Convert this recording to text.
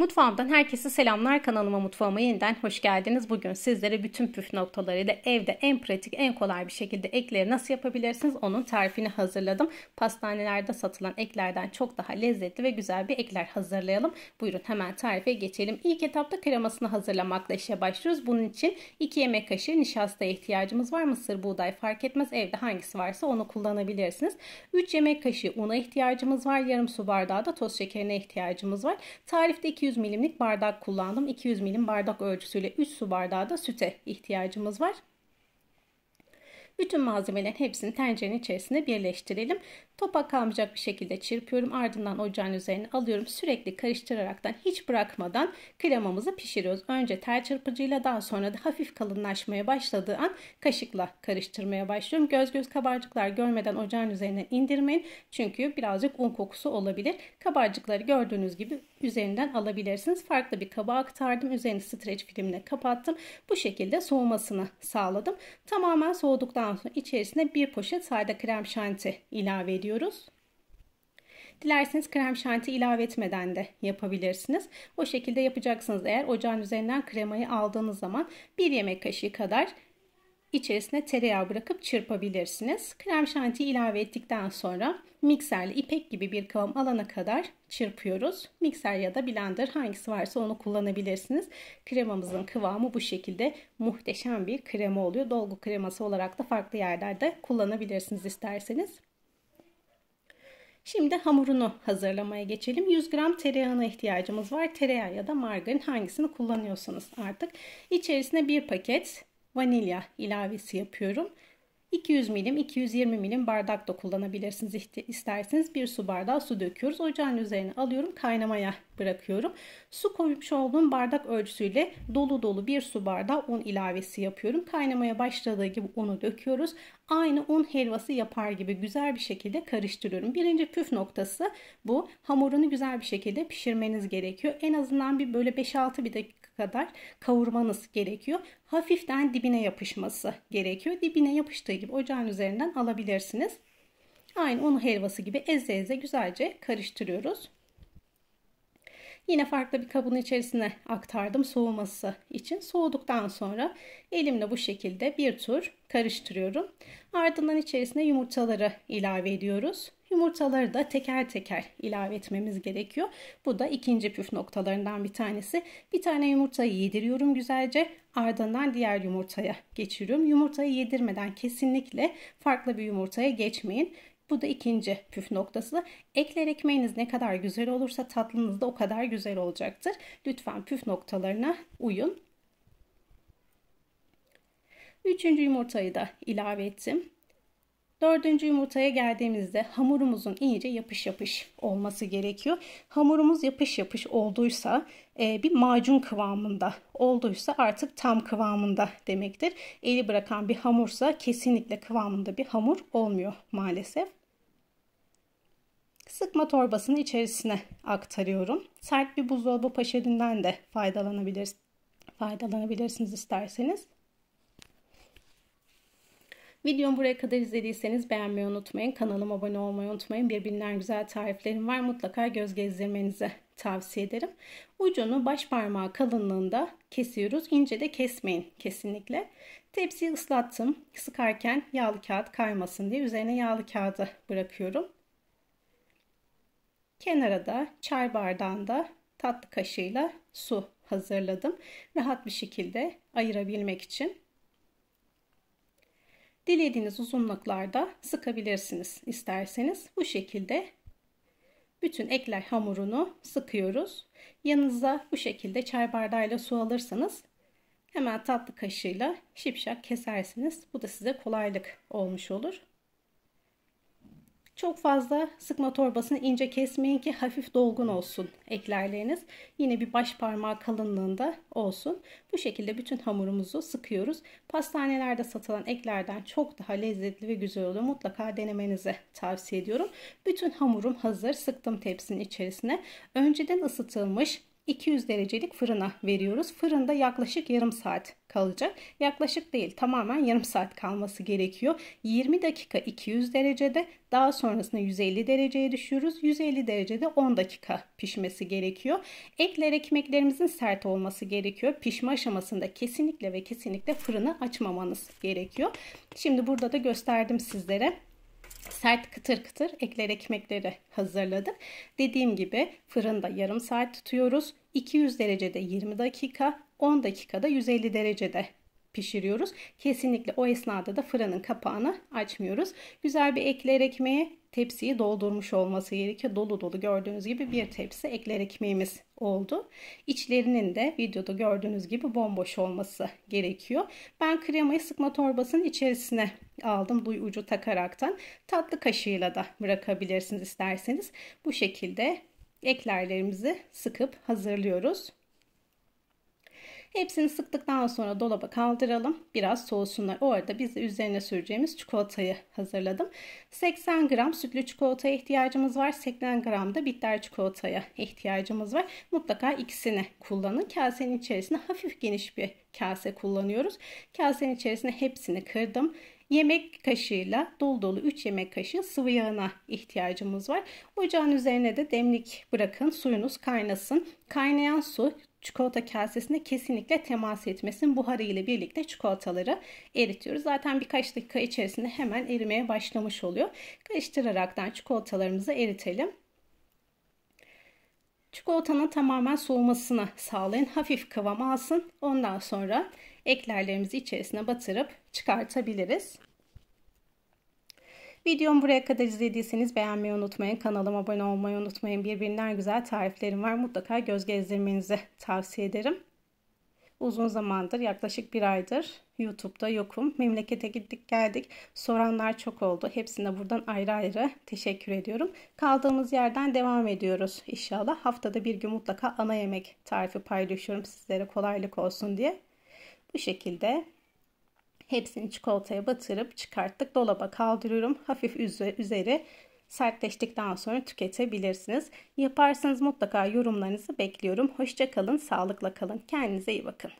Mutfağımdan herkese selamlar kanalıma mutfağıma yeniden hoş geldiniz. Bugün sizlere bütün püf noktalarıyla evde en pratik en kolay bir şekilde ekleri nasıl yapabilirsiniz onun tarifini hazırladım. Pastanelerde satılan eklerden çok daha lezzetli ve güzel bir ekler hazırlayalım. Buyurun hemen tarife geçelim. İlk etapta kremasını hazırlamakla işe başlıyoruz. Bunun için 2 yemek kaşığı nişastaya ihtiyacımız var. Mısır, buğday fark etmez evde hangisi varsa onu kullanabilirsiniz. 3 yemek kaşığı una ihtiyacımız var. Yarım su bardağı da toz şekerine ihtiyacımız var. Tarifte 200 200 milimlik bardak kullandım. 200 milim bardak ölçüsüyle 3 su bardağı da süte ihtiyacımız var. Bütün malzemelerin hepsini tencerenin içerisine birleştirelim. Topak kalmayacak bir şekilde çırpıyorum. Ardından ocağın üzerine alıyorum. Sürekli karıştıraraktan hiç bırakmadan kremamızı pişiriyoruz. Önce tel çırpıcıyla daha sonra da hafif kalınlaşmaya başladığı an kaşıkla karıştırmaya başlıyorum. Göz göz kabarcıklar görmeden ocağın üzerine indirmeyin. Çünkü birazcık un kokusu olabilir. Kabarcıkları gördüğünüz gibi üzerinden alabilirsiniz. Farklı bir kaba aktardım. Üzerini streç filmle kapattım. Bu şekilde soğumasını sağladım. Tamamen soğuduktan daha sonra içerisine bir poşet sade krem şanti ilave ediyoruz. Dilerseniz krem şanti ilave etmeden de yapabilirsiniz. O şekilde yapacaksınız eğer ocağın üzerinden kremayı aldığınız zaman bir yemek kaşığı kadar içerisine tereyağı bırakıp çırpabilirsiniz. Krem şanti ilave ettikten sonra mikserle ipek gibi bir kıvam alana kadar çırpıyoruz. Mikser ya da blender hangisi varsa onu kullanabilirsiniz. Kremamızın kıvamı bu şekilde muhteşem bir krema oluyor. Dolgu kreması olarak da farklı yerlerde kullanabilirsiniz isterseniz. Şimdi hamurunu hazırlamaya geçelim. 100 gram tereyağına ihtiyacımız var. Tereyağı ya da margarin hangisini kullanıyorsanız artık. İçerisine bir paket vanilya ilavesi yapıyorum. 200 milim 220 milim bardak da kullanabilirsiniz isterseniz bir su bardağı su döküyoruz ocağın üzerine alıyorum kaynamaya bırakıyorum su koymuş olduğum bardak ölçüsüyle dolu dolu bir su bardağı un ilavesi yapıyorum kaynamaya başladığı gibi unu döküyoruz aynı un helvası yapar gibi güzel bir şekilde karıştırıyorum birinci püf noktası bu hamurunu güzel bir şekilde pişirmeniz gerekiyor en azından bir böyle 5-6 bir dakika kadar kavurmanız gerekiyor. Hafiften dibine yapışması gerekiyor. Dibine yapıştığı gibi ocağın üzerinden alabilirsiniz. Aynı un helvası gibi eze eze güzelce karıştırıyoruz. Yine farklı bir kabın içerisine aktardım soğuması için. Soğuduktan sonra elimle bu şekilde bir tur karıştırıyorum. Ardından içerisine yumurtaları ilave ediyoruz. Yumurtaları da teker teker ilave etmemiz gerekiyor. Bu da ikinci püf noktalarından bir tanesi. Bir tane yumurtayı yediriyorum güzelce. Ardından diğer yumurtaya geçiriyorum. Yumurtayı yedirmeden kesinlikle farklı bir yumurtaya geçmeyin. Bu da ikinci püf noktası. Ekler ekmeğiniz ne kadar güzel olursa tatlınız da o kadar güzel olacaktır. Lütfen püf noktalarına uyun. Üçüncü yumurtayı da ilave ettim. Dördüncü yumurtaya geldiğimizde hamurumuzun iyice yapış yapış olması gerekiyor. Hamurumuz yapış yapış olduysa e, bir macun kıvamında olduysa artık tam kıvamında demektir. Eli bırakan bir hamursa kesinlikle kıvamında bir hamur olmuyor maalesef. Sıkma torbasını içerisine aktarıyorum. Sert bir buzdolabı poşetinden de faydalanabilirsiniz faydalanabilirsiniz isterseniz. Videomu buraya kadar izlediyseniz beğenmeyi unutmayın. Kanalıma abone olmayı unutmayın. Birbirinden güzel tariflerim var. Mutlaka göz gezdirmenizi tavsiye ederim. Ucunu baş parmağı kalınlığında kesiyoruz. İnce de kesmeyin kesinlikle. Tepsiyi ıslattım. Sıkarken yağlı kağıt kaymasın diye üzerine yağlı kağıdı bırakıyorum. Kenara da çay bardağında tatlı kaşığıyla su hazırladım. Rahat bir şekilde ayırabilmek için dilediğiniz uzunluklarda sıkabilirsiniz isterseniz. Bu şekilde bütün ekler hamurunu sıkıyoruz. Yanınıza bu şekilde çay bardağıyla su alırsanız hemen tatlı kaşığıyla şipşak kesersiniz. Bu da size kolaylık olmuş olur. Çok fazla sıkma torbasını ince kesmeyin ki hafif dolgun olsun eklerleriniz. Yine bir baş parmağı kalınlığında olsun. Bu şekilde bütün hamurumuzu sıkıyoruz. Pastanelerde satılan eklerden çok daha lezzetli ve güzel oluyor. Mutlaka denemenizi tavsiye ediyorum. Bütün hamurum hazır. Sıktım tepsinin içerisine. Önceden ısıtılmış 200 derecelik fırına veriyoruz. Fırında yaklaşık yarım saat kalacak. Yaklaşık değil tamamen yarım saat kalması gerekiyor. 20 dakika 200 derecede daha sonrasında 150 dereceye düşüyoruz. 150 derecede 10 dakika pişmesi gerekiyor. Ekler ekmeklerimizin sert olması gerekiyor. Pişme aşamasında kesinlikle ve kesinlikle fırını açmamanız gerekiyor. Şimdi burada da gösterdim sizlere sert kıtır kıtır ekler ekmekleri hazırladık. Dediğim gibi fırında yarım saat tutuyoruz. 200 derecede 20 dakika, 10 dakikada 150 derecede pişiriyoruz. Kesinlikle o esnada da fırının kapağını açmıyoruz. Güzel bir ekler ekmeği tepsiyi doldurmuş olması gerekiyor. Dolu dolu gördüğünüz gibi bir tepsi ekler ekmeğimiz oldu. İçlerinin de videoda gördüğünüz gibi bomboş olması gerekiyor. Ben kremayı sıkma torbasının içerisine aldım bu ucu takaraktan. Tatlı kaşığıyla da bırakabilirsiniz isterseniz. Bu şekilde eklerlerimizi sıkıp hazırlıyoruz. Hepsini sıktıktan sonra dolaba kaldıralım. Biraz soğusunlar. Orada biz de üzerine süreceğimiz çikolatayı hazırladım. 80 gram sütlü çikolataya ihtiyacımız var. 80 gram da bitter çikolataya ihtiyacımız var. Mutlaka ikisini kullanın. Kasenin içerisine hafif geniş bir kase kullanıyoruz. Kasenin içerisine hepsini kırdım yemek kaşığıyla dolu dolu 3 yemek kaşığı sıvı yağına ihtiyacımız var. Ocağın üzerine de demlik bırakın suyunuz kaynasın. Kaynayan su çikolata kasesine kesinlikle temas etmesin. Buharı ile birlikte çikolataları eritiyoruz. Zaten birkaç dakika içerisinde hemen erimeye başlamış oluyor. Karıştıraraktan çikolatalarımızı eritelim. Çikolatanın tamamen soğumasını sağlayın. Hafif kıvam alsın. Ondan sonra eklerlerimizi içerisine batırıp çıkartabiliriz. Videom buraya kadar izlediyseniz beğenmeyi unutmayın. Kanalıma abone olmayı unutmayın. Birbirinden güzel tariflerim var. Mutlaka göz gezdirmenizi tavsiye ederim. Uzun zamandır yaklaşık bir aydır YouTube'da yokum. Memlekete gittik geldik. Soranlar çok oldu. Hepsine buradan ayrı ayrı teşekkür ediyorum. Kaldığımız yerden devam ediyoruz inşallah. Haftada bir gün mutlaka ana yemek tarifi paylaşıyorum sizlere kolaylık olsun diye. Bu şekilde hepsini çikolataya batırıp çıkarttık. Dolaba kaldırıyorum. Hafif üzeri sertleştikten sonra tüketebilirsiniz. Yaparsanız mutlaka yorumlarınızı bekliyorum. Hoşçakalın, sağlıkla kalın. Kendinize iyi bakın.